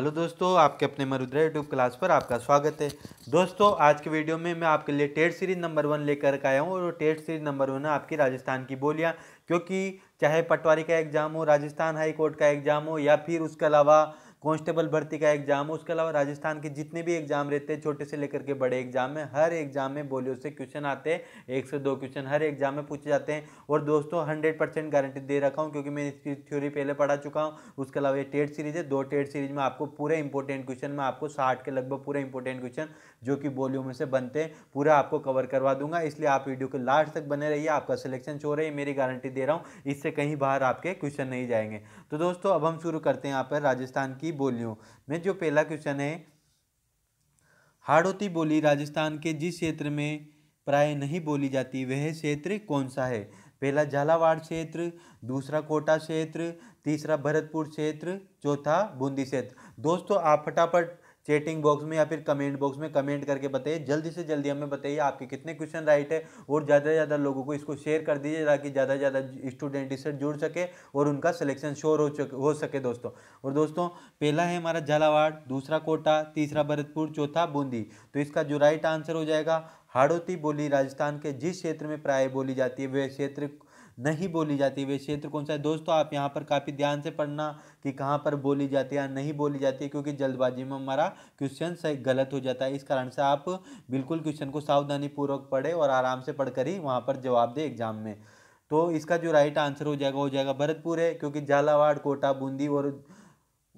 hello दोस्तों आपके अपने मरुद्रा यूट्यूब क्लास पर आपका स्वागत है दोस्तों आज के वीडियो में मैं आपके लिए टेस्ट सीरीज नंबर वन लेकर आया हूँ और टेस्ट सीरीज नंबर वन है आपकी राजस्थान की बोलियाँ क्योंकि चाहे पटवारी का एग्ज़ाम हो राजस्थान हाई कोर्ट का एग्ज़ाम हो या फिर उसके अलावा कॉन्स्टेबल भर्ती का एग्जाम उसके अलावा राजस्थान के जितने भी एग्जाम रहते हैं छोटे से लेकर के बड़े एग्जाम में हर एग्जाम में बोलियो से क्वेश्चन आते हैं एक से दो क्वेश्चन हर एग्जाम में पूछे जाते हैं और दोस्तों हंड्रेड परसेंट गारंटी दे रखा हूँ क्योंकि मैं इसकी थ्योरी पहले पढ़ा चुका हूँ उसके अलावा ये टेट सीरीज है दो टेट सीरीज में आपको पूरे इंपॉर्टेंट क्वेश्चन में आपको साठ के लगभग पूरे इंपॉर्टेंट क्वेश्चन जो कि बोलियो में से बनते हैं पूरा आपको कवर करवा दूंगा इसलिए आप वीडियो के लास्ट तक बने रहिए आपका सिलेक्शन छो रही है मेरी गारंटी दे रहा हूँ इससे कहीं बाहर आपके क्वेश्चन नहीं जाएंगे तो दोस्तों अब हम शुरू करते हैं यहाँ पर राजस्थान की बोलियों में जो पहला क्वेश्चन है हाड़ोती बोली राजस्थान के जिस क्षेत्र में प्राय नहीं बोली जाती वह क्षेत्र कौन सा है पहला झालावाड़ क्षेत्र दूसरा कोटा क्षेत्र तीसरा भरतपुर क्षेत्र चौथा बूंदी क्षेत्र दोस्तों आप फटाफट चैटिंग बॉक्स में या फिर कमेंट बॉक्स में कमेंट करके बताइए जल्दी से जल्दी हमें बताइए आपके कितने क्वेश्चन राइट है और ज़्यादा से ज़्यादा लोगों को इसको शेयर कर दीजिए ताकि ज़्यादा से ज़्यादा स्टूडेंट इससे जुड़ सके और उनका सिलेक्शन श्योर हो चुके हो सके दोस्तों और दोस्तों पहला है हमारा झालावाड़ दूसरा कोटा तीसरा भरतपुर चौथा बूंदी तो इसका जो राइट आंसर हो जाएगा हाड़ोती बोली राजस्थान के जिस क्षेत्र में प्राय बोली जाती है वह क्षेत्र नहीं बोली जाती वे क्षेत्र कौन सा है दोस्तों आप यहाँ पर काफ़ी ध्यान से पढ़ना कि कहाँ पर बोली जाती है या नहीं बोली जाती है क्योंकि जल्दबाजी में हमारा क्वेश्चन सही गलत हो जाता है इस कारण से आप बिल्कुल क्वेश्चन को सावधानी पूर्वक पढ़े और आराम से पढ़ कर ही वहाँ पर जवाब दें एग्जाम में तो इसका जो राइट आंसर हो जाएगा हो जाएगा भरतपुर है क्योंकि झालावाड़ कोटा बूंदी और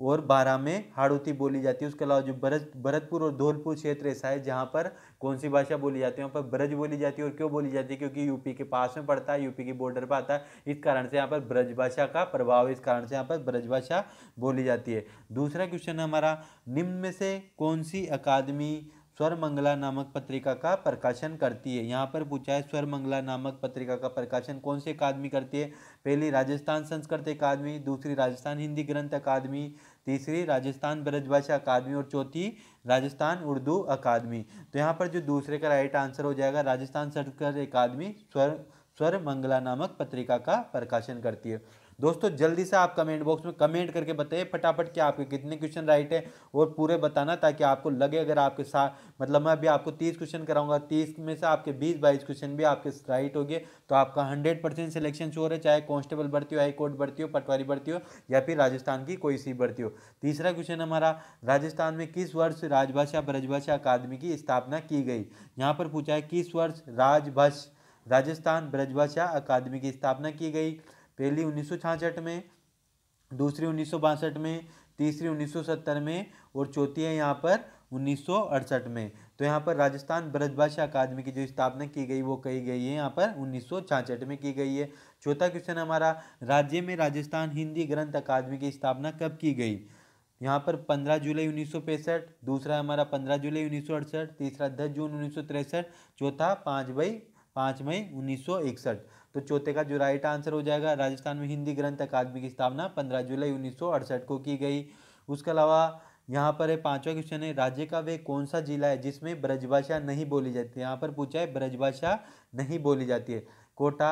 और बारह में हाड़ौती बोली जाती है उसके अलावा जो बरज भरतपुर और धौलपुर क्षेत्र ऐसा है जहाँ पर कौन सी भाषा बोली जाती है वहाँ पर ब्रज बोली जाती है और क्यों बोली जाती है क्योंकि यूपी के पास में पड़ता है यूपी के बॉर्डर पर आता है इस कारण से यहाँ पर ब्रज भाषा का प्रभाव है इस कारण से यहाँ पर ब्रज भाषा बोली जाती है दूसरा क्वेश्चन है हमारा निम्न में से कौन सी अकादमी स्वर मंगला नामक पत्रिका का प्रकाशन करती है यहाँ पर पूछा है स्वर मंगला नामक पत्रिका का प्रकाशन कौन से अकादमी करती है पहली राजस्थान संस्कृत अकादमी दूसरी राजस्थान हिंदी ग्रंथ अकादमी तीसरी राजस्थान ब्रजभाषा अकादमी और चौथी राजस्थान उर्दू अकादमी तो यहाँ पर जो दूसरे का राइट आंसर हो जाएगा राजस्थान संस्कृत अकादमी स्वर स्वर मंगला नामक पत्रिका का प्रकाशन करती है दोस्तों जल्दी से आप कमेंट बॉक्स में कमेंट करके बताइए फटाफट कि आपके कितने क्वेश्चन राइट है और पूरे बताना ताकि आपको लगे अगर आपके साथ मतलब मैं अभी आपको तीस क्वेश्चन कराऊंगा तीस में से आपके बीस बाईस क्वेश्चन भी आपके राइट हो गए तो आपका हंड्रेड परसेंट सिलेक्शन शोर है चाहे कॉन्स्टेबल भर्ती हो हाईकोर्ट भर्ती हो पटवारी भर्ती हो या फिर राजस्थान की कोई सी भर्ती हो तीसरा क्वेश्चन हमारा राजस्थान में किस वर्ष राजभाषा ब्रजभाषा अकादमी की स्थापना की गई यहाँ पर पूछा है किस वर्ष राजभाष राजस्थान ब्रजभाषा अकादमी की स्थापना की गई पहली उन्नीस में दूसरी उन्नीस में तीसरी 1970 में और चौथी है यहाँ पर उन्नीस में तो यहाँ पर राजस्थान ब्रजभाषा अकादमी की जो स्थापना की गई वो कही गई है यहाँ पर उन्नीस में की गई है चौथा क्वेश्चन हमारा राज्य में राजस्थान हिंदी ग्रंथ अकादमी की स्थापना कब की गई यहाँ पर 15 जुलाई उन्नीस दूसरा हमारा 15 जुलाई उन्नीस तीसरा 10 जून उन्नीस चौथा पाँच मई पाँच मई उन्नीस तो चौथे का जो राइट आंसर हो जाएगा राजस्थान में हिंदी ग्रंथ अकादमी की स्थापना पंद्रह जुलाई उन्नीस को की गई उसके अलावा यहाँ पर है पांचवा क्वेश्चन है राज्य का वे कौन सा जिला है जिसमें ब्रजभाषा नहीं बोली जाती है यहाँ पर पूछा है ब्रजभाषा नहीं बोली जाती है कोटा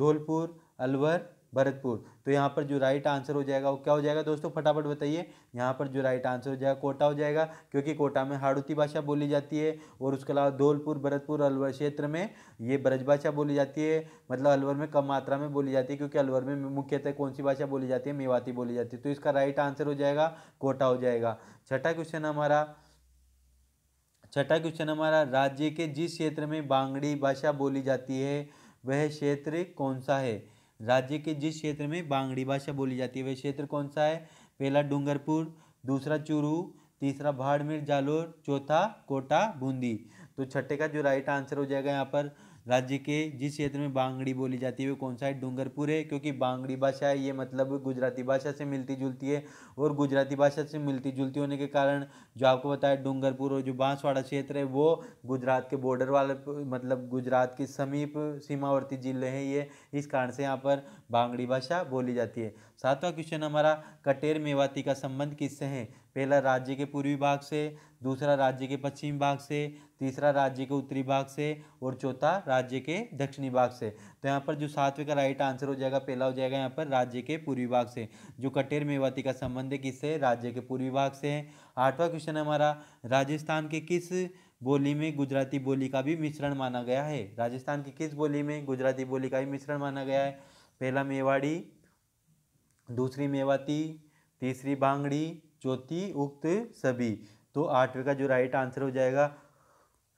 धौलपुर अलवर भरतपुर तो यहाँ पर जो राइट आंसर हो जाएगा वो क्या हो जाएगा दोस्तों फटाफट बताइए यहाँ पर जो राइट आंसर हो जाएगा कोटा हो जाएगा क्योंकि कोटा में हाड़ूती भाषा बोली जाती है और उसके अलावा धौलपुर भरतपुर अलवर क्षेत्र में ये ब्रज भाषा बोली जाती है मतलब अलवर में कम मात्रा में बोली जाती है क्योंकि अलवर में मुख्यतः कौन सी भाषा बोली जाती है मेवाती बोली जाती है तो इसका राइट आंसर हो जाएगा कोटा हो जाएगा छठा क्वेश्चन हमारा छठा क्वेश्चन हमारा राज्य के जिस क्षेत्र में बांगड़ी भाषा बोली जाती है वह क्षेत्र कौन सा है राज्य के जिस क्षेत्र में बांगड़ी भाषा बोली जाती है वह क्षेत्र कौन सा है पहला डूंगरपुर दूसरा चूरू तीसरा भाड़मेर जालोर चौथा कोटा बूंदी तो छठे का जो राइट आंसर हो जाएगा यहाँ पर राज्य के जिस क्षेत्र में बांगड़ी बोली जाती है वो कौन सा है डूंगरपुर है क्योंकि बांगड़ी भाषा है ये मतलब गुजराती भाषा से मिलती जुलती है और गुजराती भाषा से मिलती जुलती होने के कारण जो आपको बताया डूंगरपुर और जो बांसवाड़ा क्षेत्र है वो गुजरात के बॉर्डर वाले मतलब गुजरात के समीप सीमावर्ती जिले हैं ये इस कारण से यहाँ पर बांगड़ी भाषा बोली जाती है सातवां क्वेश्चन हमारा कटेर मेवाती का संबंध किससे है पहला राज्य के पूर्वी भाग से दूसरा राज्य के पश्चिम भाग से तीसरा राज्य के उत्तरी भाग से और चौथा राज्य के दक्षिणी भाग से तो यहाँ पर जो सातवें का राइट आंसर हो जाएगा पहला हो जाएगा यहाँ पर राज्य के पूर्वी भाग से जो कटेर मेवाती का संबंध है किससे राज्य के पूर्वी भाग से है आठवां क्वेश्चन हमारा राजस्थान के किस बोली में गुजराती बोली का भी मिश्रण माना गया है राजस्थान की किस बोली में गुजराती बोली का भी मिश्रण माना गया है पहला मेवाड़ी दूसरी मेवाती तीसरी बांगड़ी चौथी उक्त सभी तो आठवें का जो राइट आंसर हो जाएगा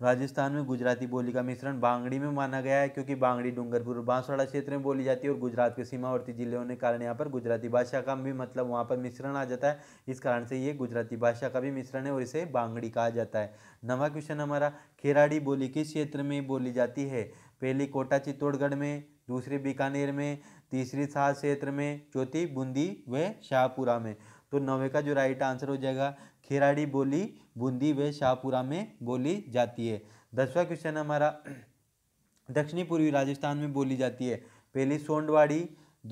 राजस्थान में गुजराती बोली का मिश्रण बांगड़ी में माना गया है क्योंकि बांगड़ी डूंगरपुर बांसवाड़ा क्षेत्र में बोली जाती है और गुजरात के सीमावर्ती जिले होने के कारण यहाँ पर गुजराती भाषा का भी मतलब वहाँ पर मिश्रण आ जाता है इस कारण से ये गुजराती भाषा का भी मिश्रण है और इसे बांगड़ी कहा जाता है नवा क्वेश्चन हमारा खेराड़ी बोली किस क्षेत्र में बोली जाती है पहली कोटा चित्तौड़गढ़ में दूसरी बीकानेर में तीसरी सात क्षेत्र में चौथी बूंदी व शाहपुरा में तो नवे का जो राइट आंसर हो जाएगा खेराड़ी बोली बूंदी व शाहपुरा में बोली जाती है दसवा क्वेश्चन हमारा दक्षिणी पूर्वी राजस्थान में बोली जाती है पहली सोंडवाड़ी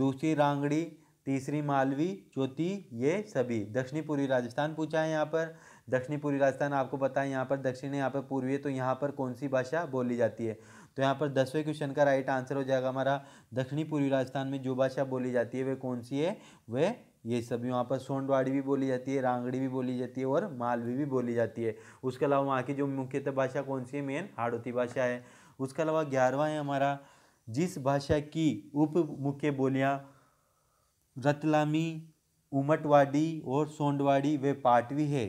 दूसरी रांगड़ी तीसरी मालवी चौथी ये सभी दक्षिणी पूर्वी राजस्थान पूछा है यहाँ पर दक्षिणी पूर्वी राजस्थान आपको पता है यहाँ पर दक्षिण यहाँ पर पूर्वी है तो यहाँ पर कौन सी भाषा बोली जाती है तो यहाँ पर दसवें क्वेश्चन का राइट आंसर हो जाएगा हमारा दक्षिणी पूर्वी राजस्थान में जो भाषा बोली जाती है वह कौन सी है वह ये सभी वहाँ पर सोनवाड़ी भी बोली जाती है रांगड़ी भी बोली जाती है और मालवी भी बोली जाती है उसके अलावा वहाँ की जो मुख्यतः भाषा कौन सी है मेन हाड़ोती भाषा है उसके अलावा ग्यारहवा है हमारा जिस भाषा की उप मुख्य बोलियाँ रतलामी उमटवाड़ी और सोंडवाड़ी वे पाटवी है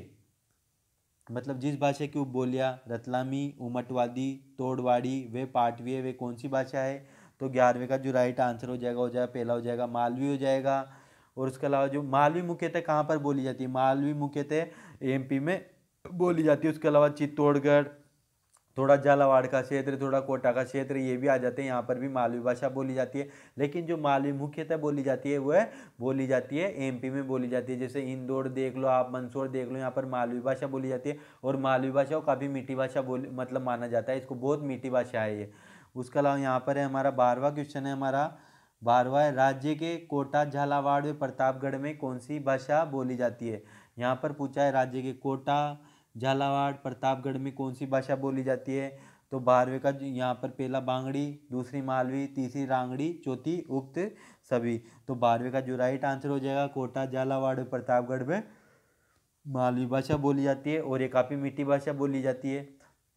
मतलब जिस भाषा की उप बोलियाँ रतलामी उमटवादी तोड़वाड़ी वे पाटवी है वे कौन सी भाषा है तो ग्यारहवें का जो राइट आंसर हो जाएगा हो जाएगा पहला हो जाएगा मालवी हो जाएगा और उसके अलावा जो मालवी मुख्यतः कहाँ पर बोली जाती है मालवी मुख्यतः एमपी में बोली जाती है उसके अलावा चित्तौड़गढ़ थोड़ा झालावाड़ का क्षेत्र थोड़ा कोटा का क्षेत्र ये भी आ जाते हैं यहाँ पर भी मालवी भाषा बोली जाती है लेकिन जो मालवी मुख्यतः बोली जाती है वह बोली जाती है एमपी में बोली जाती है जैसे इंदौर देख लो आप मंदसौर देख लो यहाँ पर मालवी भाषा बोली जाती है और मालवी भाषा को काफ़ी मीठी भाषा बोली मतलब माना जाता है इसको बहुत मीठी भाषा है ये उसके अलावा यहाँ पर है हमारा बारहवा क्वेश्चन है हमारा बारवा राज्य के कोटा झालावाड़ व प्रतापगढ़ में कौन सी भाषा बोली जाती है यहाँ पर पूछा है राज्य के कोटा झालावाड़ प्रतापगढ़ में कौन सी भाषा बोली जाती है तो बारहवें का यहाँ पर पहला बांगड़ी दूसरी मालवी तीसरी रांगड़ी चौथी उक्त सभी तो बारहवें का जो राइट आंसर हो जाएगा कोटा झालावाड़ प्रतापगढ़ में मालवी भाषा बोली जाती है और ये काफ़ी मीठी भाषा बोली जाती है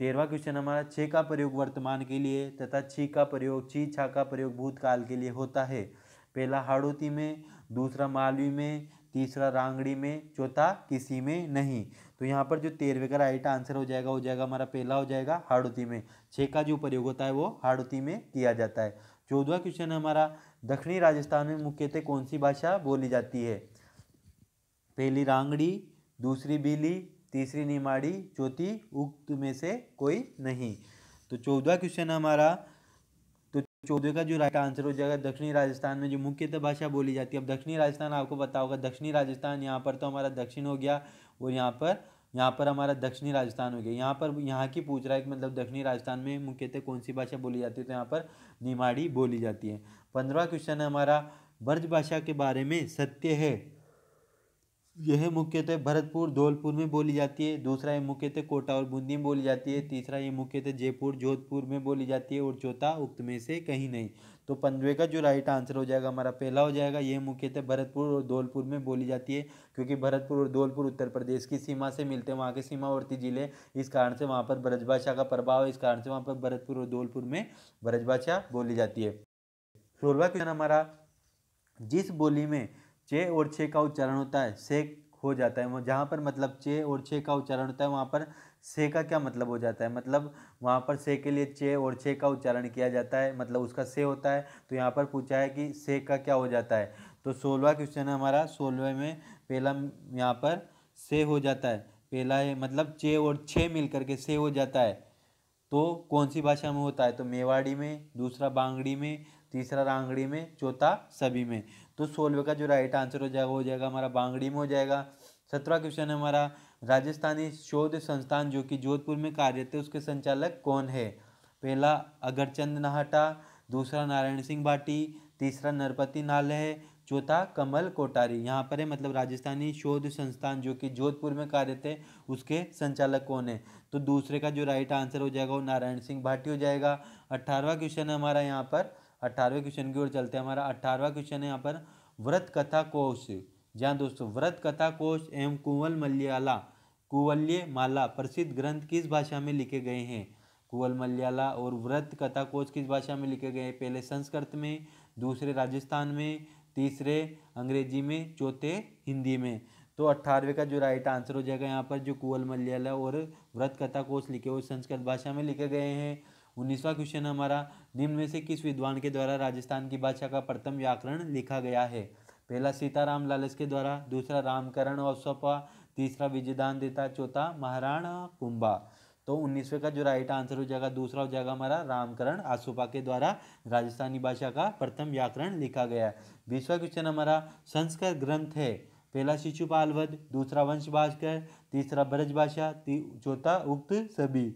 तेरहवा क्वेश्चन हमारा छे का प्रयोग वर्तमान के लिए तथा छी का प्रयोग छी छा का प्रयोग भूतकाल के लिए होता है पहला हाड़ोती में दूसरा मालवी में तीसरा रांगड़ी में चौथा किसी में नहीं तो यहाँ पर जो तेरहवे का राइट आंसर हो जाएगा हो जाएगा हमारा पहला हो जाएगा हाड़ोती में छः का जो प्रयोग होता है वो हाड़ोती में किया जाता है चौदवा क्वेश्चन हमारा दक्षिणी राजस्थान में मुख्यतः कौन सी भाषा बोली जाती है पहली रांगड़ी दूसरी बीली तीसरी निमाड़ी चौथी उक्त में से कोई नहीं तो चौदह क्वेश्चन हमारा तो चौदह का जो राइट आंसर हो जाएगा दक्षिणी राजस्थान में जो मुख्यतः भाषा बोली जाती है अब दक्षिणी राजस्थान आपको पता होगा दक्षिणी राजस्थान यहाँ पर तो हमारा दक्षिण हो गया और यहाँ पर यहाँ पर हमारा दक्षिणी राजस्थान हो गया यहाँ पर यहाँ की पूछ रहा है कि मतलब दक्षिणी राजस्थान में मुख्यतः कौन सी भाषा बोली जाती है तो यहाँ पर निमाड़ी बोली जाती है पंद्रह क्वेश्चन है हमारा ब्रज भाषा के बारे में सत्य है यह मुख्यतः भरतपुर धौलपुर में बोली जाती है दूसरा ये मुख्यतः कोटा और बूंदी में बोली जाती है तीसरा ये मुख्यतः जयपुर जोधपुर में बोली जाती है और चौथा उक्त में से कहीं नहीं तो पंद्रह का जो राइट आंसर हो जाएगा हमारा पहला हो जाएगा यह मुख्यतः भरतपुर और धौलपुर में बोली जाती है क्योंकि भरतपुर और धौलपुर उत्तर प्रदेश की सीमा से मिलते हैं वहाँ के सीमावर्ती जिले इस कारण से वहाँ पर ब्रजभाषा का प्रभाव है इस कारण से वहाँ पर भरतपुर और धौलपुर में ब्रजभाषा बोली जाती है सोलवा क्वेश्चन हमारा जिस बोली में चे और छे का उच्चारण होता है से हो जाता है जहाँ पर मतलब चे और छे का उच्चारण होता है वहाँ पर से का क्या मतलब हो जाता है मतलब वहाँ पर से के लिए चे और छे का उच्चारण किया जाता है मतलब उसका से होता है तो यहाँ पर पूछा है कि से का क्या हो जाता है तो सोलवा क्वेश्चन है हमारा सोलवे में पहला यहाँ पर से हो जाता है पहला है मतलब चे और छे मिल करके से हो जाता है तो कौन सी भाषा में होता है तो मेवाड़ी में दूसरा बांगड़ी में तीसरा रांगड़ी में चौथा सभी में तो सोलवे का जो राइट आंसर हो जाएगा हो जाएगा हमारा बांगड़ी में हो जाएगा सत्रह क्वेश्चन है हमारा राजस्थानी शोध संस्थान जो कि जोधपुर में कार्यरत है उसके संचालक कौन है पहला अगरचंद नाहटा दूसरा नारायण सिंह भाटी तीसरा नरपति नाल है चौथा कमल कोटारी यहाँ पर है मतलब राजस्थानी शोध संस्थान जो कि जोधपुर में कार्यरत है उसके संचालक कौन है तो दूसरे का जो राइट आंसर हो जाएगा वो नारायण सिंह भाटी हो जाएगा अट्ठारहवा क्वेश्चन है हमारा यहाँ पर अट्ठारहवें क्वेश्चन की ओर चलते हैं हमारा अट्ठारहवा क्वेश्चन है यहाँ पर व्रत कथा कोश जहाँ दोस्तों व्रत कथा कोश एवं कुंवल मल्याला कुवल्य माला प्रसिद्ध ग्रंथ किस भाषा में लिखे गए हैं कुवल मल्याला और व्रत कथा कोश किस भाषा में लिखे गए हैं पहले संस्कृत में दूसरे राजस्थान में तीसरे अंग्रेजी में चौथे हिंदी में तो अट्ठारहवें का जो राइट आंसर हो जाएगा यहाँ पर जो कुवल मल्याला और व्रत कथा कोश लिखे हुए संस्कृत भाषा में लिखे गए हैं उन्नीसवा क्वेश्चन हमारा निम्न में से किस विद्वान के द्वारा राजस्थान की भाषा का प्रथम व्याकरण लिखा गया है पहला सीताराम लालस के द्वारा दूसरा रामकरण औसपा तीसरा विजयदान देता चौथा महाराणा कुंभा तो उन्नीसवें का जो राइट आंसर हो जाएगा दूसरा हो जाएगा हमारा रामकरण आसोपा के द्वारा राजस्थानी भाषा का प्रथम व्याकरण लिखा गया है बीसवा क्वेश्चन हमारा संस्कृत ग्रंथ है पहला शिशुपाल वध दूसरा वंश भाषकर तीसरा ब्रज भाषा चौथा उक्त सभी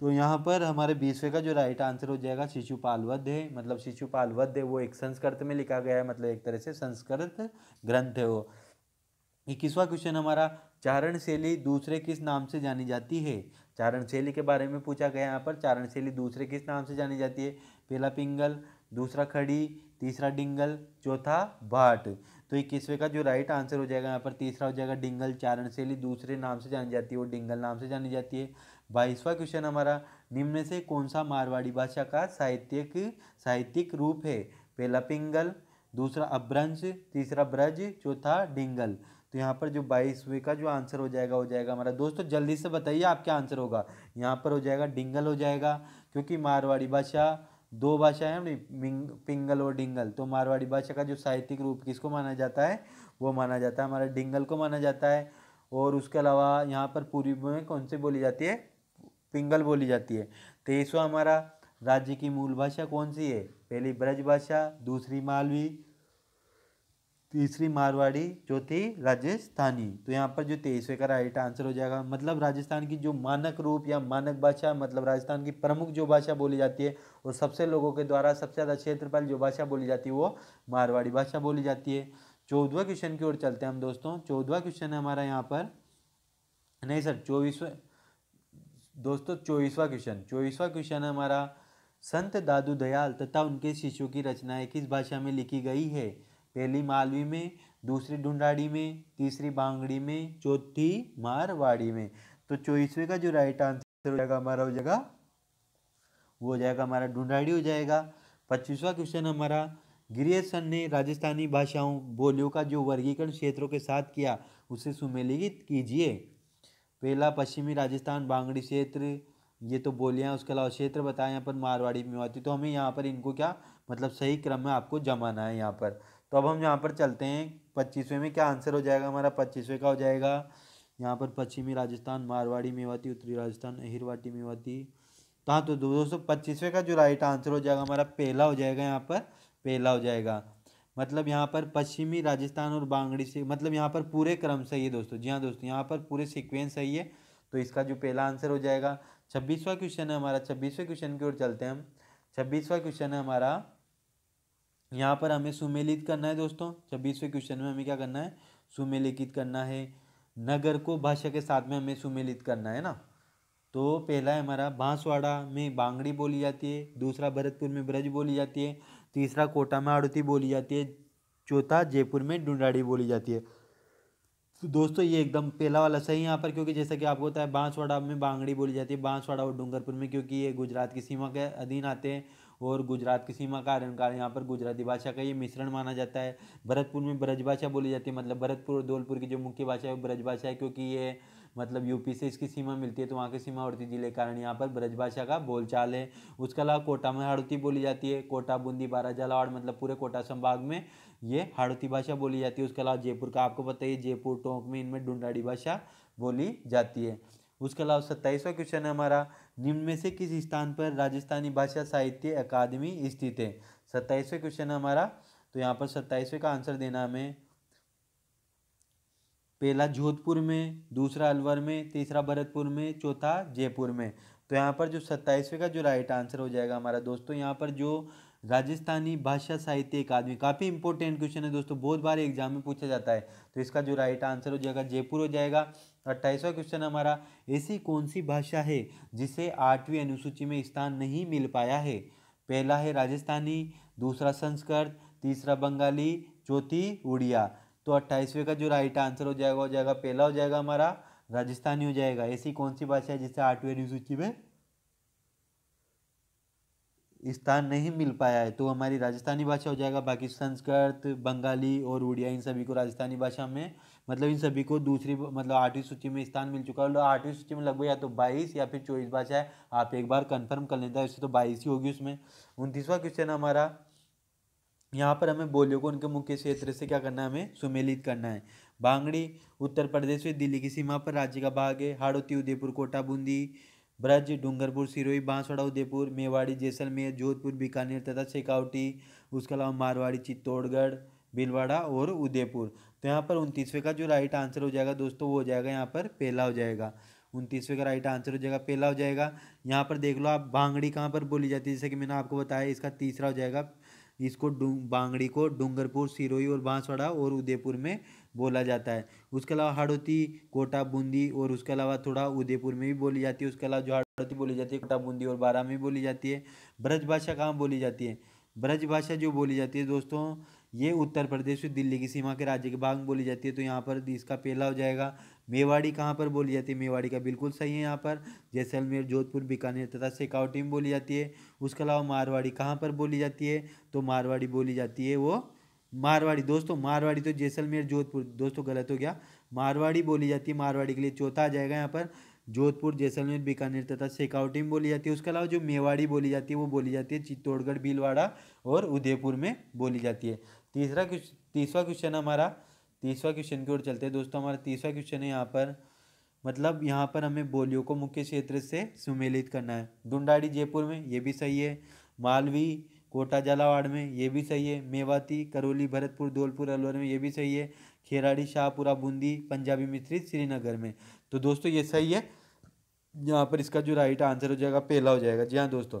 तो यहाँ पर हमारे बीसवें का जो राइट आंसर हो जाएगा शिशुपाल वध है मतलब शिशुपाल वध है वो एक संस्कृत में लिखा गया है मतलब एक तरह से संस्कृत ग्रंथ है वो इक्कीसवा क्वेश्चन हमारा चारण शैली दूसरे किस नाम से जानी जाती है चारण शैली के बारे में पूछा गया यहाँ पर चारण शैली दूसरे किस नाम से जानी जाती है पहला पिंगल दूसरा खड़ी तीसरा डिंगल चौथा भाट तो इक्कीसवें का जो राइट आंसर हो जाएगा यहाँ पर तीसरा हो जाएगा डिंगल चारण शैली दूसरे नाम से जानी जाती है वो डिंगल नाम से जानी जाती है बाईसवा क्वेश्चन हमारा निम्न में से कौन सा मारवाड़ी भाषा का साहित्यिक साहित्यिक रूप है पहला पिंगल दूसरा अभ्रंश तीसरा ब्रज चौथा डिंगल तो यहाँ पर जो बाईसवें का जो आंसर हो जाएगा हो जाएगा हमारा दोस्तों जल्दी से बताइए आपका आंसर होगा यहाँ पर हो जाएगा डिंगल हो जाएगा क्योंकि मारवाड़ी भाषा दो भाषा है पिंगल और डिंगल तो मारवाड़ी भाषा का जो साहित्यिक रूप किसको माना जाता है वो माना जाता है हमारा डिंगल को माना जाता है और उसके अलावा यहाँ पर पूर्वी में कौन सी बोली जाती है पिंगल बोली जाती है तेईसवा तो हमारा राज्य की मूल भाषा कौन सी है पहली ब्रज भाषा दूसरी मालवी तीसरी मारवाड़ी चौथी राजस्थानी तो यहाँ पर जो तेईसवें का राइट आंसर हो जाएगा मतलब राजस्थान की जो मानक रूप या मानक भाषा मतलब राजस्थान की प्रमुख जो भाषा बोली जाती है और सबसे लोगों के द्वारा सबसे ज़्यादा क्षेत्रफल जो भाषा बोली जाती है वो मारवाड़ी भाषा बोली जाती है चौदवा क्वेश्चन की ओर चलते हैं हम दोस्तों चौदवा क्वेश्चन है हमारा यहाँ पर नहीं सर चौबीसवें दोस्तों चौबीसवा क्वेश्चन चौबीसवा क्वेश्चन हमारा संत दादू दयाल तथा उनके शिष्यों की रचनाएं किस भाषा में लिखी गई है पहली मालवी में दूसरी ढूंढाड़ी में तीसरी बांगड़ी में चौथी मारवाड़ी में तो चौबीसवें का जो राइट आंसर हो जाएगा हमारा हो जाएगा वो हो जाएगा हमारा ढूंढाड़ी हो जाएगा पच्चीसवा क्वेश्चन हमारा गिरियसन ने राजस्थानी भाषाओं बोलियों का जो वर्गीकरण क्षेत्रों के साथ किया उसे सुमेलित कीजिए पहला पश्चिमी राजस्थान बांगड़ी क्षेत्र ये तो बोलियाँ उसके अलावा क्षेत्र बताया यहाँ पर मारवाड़ी मेवाती तो हमें यहाँ पर इनको क्या मतलब सही क्रम में आपको जमाना है यहाँ पर तो अब हम यहाँ पर चलते हैं पच्चीसवें में क्या आंसर हो जाएगा हमारा पच्चीसवें का हो जाएगा यहाँ पर पश्चिमी राजस्थान मारवाड़ी मेवाती उत्तरी राजस्थान अहिरवाटी मेवाती तो हाँ तो दोस्तों पच्चीसवें का जो राइट आंसर हो जाएगा हमारा पहला हो जाएगा यहाँ पर पहला हो जाएगा मतलब यहाँ पर पश्चिमी राजस्थान और बांगड़ी से मतलब यहाँ पर पूरे क्रम सही है दोस्तों जी हाँ दोस्तों यहाँ पर पूरे सिक्वेंस सही है तो इसका जो पहला आंसर हो जाएगा छब्बीसवा क्वेश्चन है हमारा छब्बीसवें क्वेश्चन की ओर चलते हैं हम छब्बीसवा क्वेश्चन है हमारा यहाँ पर हमें सुमेलित करना है दोस्तों छब्बीसवें क्वेश्चन में हमें क्या करना है सुमेलिखित करना है नगर को भाषा के साथ में हमें सुमेलित करना है ना तो पहला है हमारा बांसवाड़ा में बांगड़ी बोली जाती है दूसरा भरतपुर में ब्रज बोली जाती है तीसरा कोटा में आड़ती बोली जाती है चौथा जयपुर में डुंडाड़ी बोली जाती है तो दोस्तों ये एकदम पहला वाला सही यहाँ पर क्योंकि जैसा कि आपको पता है बांसवाड़ा में बांगड़ी बोली जाती है बांसवाड़ा और डूंगरपुर में क्योंकि ये गुजरात की सीमा के अधीन आते हैं और गुजरात की सीमा का कारण यहाँ पर गुजराती भाषा का ये मिश्रण माना जाता है भरतपुर में ब्रजभाषा बोली जाती है मतलब भरतपुर और धौलपुर की जो मुख्य भाषा है वो ब्रजभाषा है क्योंकि ये मतलब यूपी से इसकी सीमा मिलती है तो वहाँ की सीमा जिले के कारण यहाँ पर ब्रजभाषा का बोलचाल है उसके अलावा कोटा में हाड़ौती बोली जाती है कोटा बूंदी बारा जलावाड़ मतलब पूरे कोटा संभाग में ये हाड़ौती भाषा बोली जाती है उसके अलावा जयपुर का आपको पता ही जयपुर टोंक में इनमें डुंडाड़ी भाषा बोली जाती है उसके अलावा सत्ताईसवा क्वेश्चन है हमारा निम्न में से किस स्थान पर राजस्थानी भाषा साहित्य अकादमी स्थित है सत्ताईसवें क्वेश्चन है हमारा तो यहाँ पर सत्ताईसवें का आंसर देना हमें पहला जोधपुर में दूसरा अलवर में तीसरा भरतपुर में चौथा जयपुर में तो यहाँ पर जो सत्ताईसवें का जो राइट आंसर हो जाएगा हमारा दोस्तों यहाँ पर जो राजस्थानी भाषा साहित्य अकादमी काफ़ी इंपॉर्टेंट क्वेश्चन है दोस्तों बहुत बार एग्जाम में पूछा जाता है तो इसका जो राइट आंसर हो जाएगा जयपुर हो जाएगा अट्ठाईसवा क्वेश्चन हमारा ऐसी कौन सी भाषा है जिसे आठवीं अनुसूची में स्थान नहीं मिल पाया है पहला है राजस्थानी दूसरा संस्कृत तीसरा बंगाली चौथी उड़िया तो अट्ठाईसवें का जो राइट आंसर हो जाएगा हो जाएगा पहला हो जाएगा हमारा राजस्थानी हो जाएगा ऐसी कौन सी भाषा है जिससे आठवें अनुसूची में स्थान नहीं मिल पाया है तो हमारी राजस्थानी भाषा हो जाएगा बाकी संस्कृत बंगाली और उड़िया इन सभी को राजस्थानी भाषा में मतलब इन सभी को दूसरी मतलब आठवीं सूची में स्थान मिल चुका है और आठवीं सूची में लगभग या तो बाईस या फिर चौबीस भाषा है आप एक बार कंफर्म कर लेते हैं उससे तो, तो बाईस ही होगी उसमें उनतीसवा क्वेश्चन हमारा यहाँ पर हमें बोलियों को उनके मुख्य क्षेत्र से क्या करना है हमें सुमेलित करना है बांगड़ी उत्तर प्रदेश में दिल्ली की सीमा पर राज्य का भाग है हाड़ोती उदयपुर कोटा बूंदी ब्रज डूंगरपुर सिरोही बांसवाड़ा उदयपुर मेवाड़ी जैसलमेर जोधपुर बीकानेर तथा शेखावटी उसके अलावा मारवाड़ी चित्तौड़गढ़ भीलवाड़ा और उदयपुर तो यहाँ पर उनतीसवें का जो राइट आंसर हो जाएगा दोस्तों वो हो जाएगा यहाँ पर पहला हो जाएगा उनतीसवें का राइट आंसर हो जाएगा पहला हो जाएगा यहाँ पर देख लो आप भांगड़ी कहाँ पर बोली जाती है जैसे कि मैंने आपको बताया इसका तीसरा हो जाएगा इसको बांगड़ी को डूंगरपुर सिरोही और बांसवाड़ा और उदयपुर में बोला जाता है उसके अलावा हाड़ौती कोटा बूंदी और उसके अलावा थोड़ा उदयपुर में भी बोली जाती है उसके अलावा जो हाड़ौती बोली जाती है कोटा बूंदी और बारह में बोली जाती है ब्रज भाषा कहाँ बोली जाती है ब्रज भाषा जो बोली जाती है दोस्तों ये उत्तर प्रदेश और दिल्ली की सीमा के राज्य के भाग में बोली जाती है तो यहाँ पर इसका पहला हो जाएगा मेवाड़ी कहाँ पर बोली जाती है मेवाड़ी का बिल्कुल सही है यहाँ पर जैसलमेर जोधपुर बीकानेर तथा शेखावटी में बोली जाती है उसके अलावा मारवाड़ी कहाँ पर बोली जाती है तो मारवाड़ी बोली जाती है वो मारवाड़ी दोस्तों मारवाड़ी तो जैसलमेर जोधपुर दोस्तों गलत हो गया मारवाड़ी बोली जाती है मारवाड़ी के लिए चौथा आ जाएगा यहाँ पर जोधपुर जैसलमेर बीकानेर तथा सेकावटी में बोली जाती है उसके अलावा जो मेवाड़ी बोली जाती है वो बोली जाती है चित्तौड़गढ़ भीलवाड़ा और उदयपुर में बोली जाती है तीसरा क्वेश्चन तीसरा क्वेश्चन हमारा तीसवा क्वेश्चन की ओर चलते हैं दोस्तों हमारा तीसरा क्वेश्चन है यहाँ पर मतलब यहाँ पर हमें बोलियों को मुख्य क्षेत्र से सुमेलित करना है डुंडाड़ी जयपुर में ये भी सही है मालवी कोटा झालावाड़ में ये भी सही है मेवाती करौली भरतपुर धौलपुर अलवर में ये भी सही है खेराड़ी शाहपुरा बूंदी पंजाबी मिश्रित श्रीनगर में तो दोस्तों ये सही है यहाँ पर इसका जो राइट आंसर हो जाएगा पहला हो जाएगा जी हाँ दोस्तों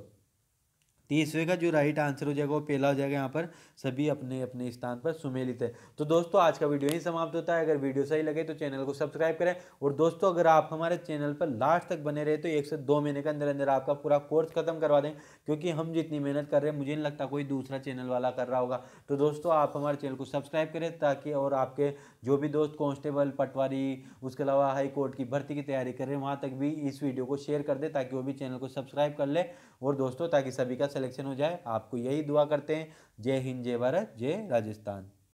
तीसवें का जो राइट आंसर हो जाएगा वो पहला हो जाएगा यहाँ पर सभी अपने अपने स्थान पर सुमेलित है तो दोस्तों आज का वीडियो यही समाप्त होता है अगर वीडियो सही लगे तो चैनल को सब्सक्राइब करें और दोस्तों अगर आप हमारे चैनल पर लास्ट तक बने रहे तो एक से दो महीने के अंदर अंदर आपका पूरा कोर्स खत्म करवा दें क्योंकि हम जितनी मेहनत कर रहे हैं मुझे नहीं लगता कोई दूसरा चैनल वाला कर रहा होगा तो दोस्तों आप हमारे चैनल को सब्सक्राइब करें ताकि और आपके जो भी दोस्त कॉन्स्टेबल पटवारी उसके अलावा हाई कोर्ट की भर्ती की तैयारी कर रहे हैं वहाँ तक भी इस वीडियो को शेयर कर दें ताकि वो भी चैनल को सब्सक्राइब कर ले और दोस्तों ताकि सभी का सिलेक्शन हो जाए आपको यही दुआ करते हैं जय हिंद जय भारत जय राजस्थान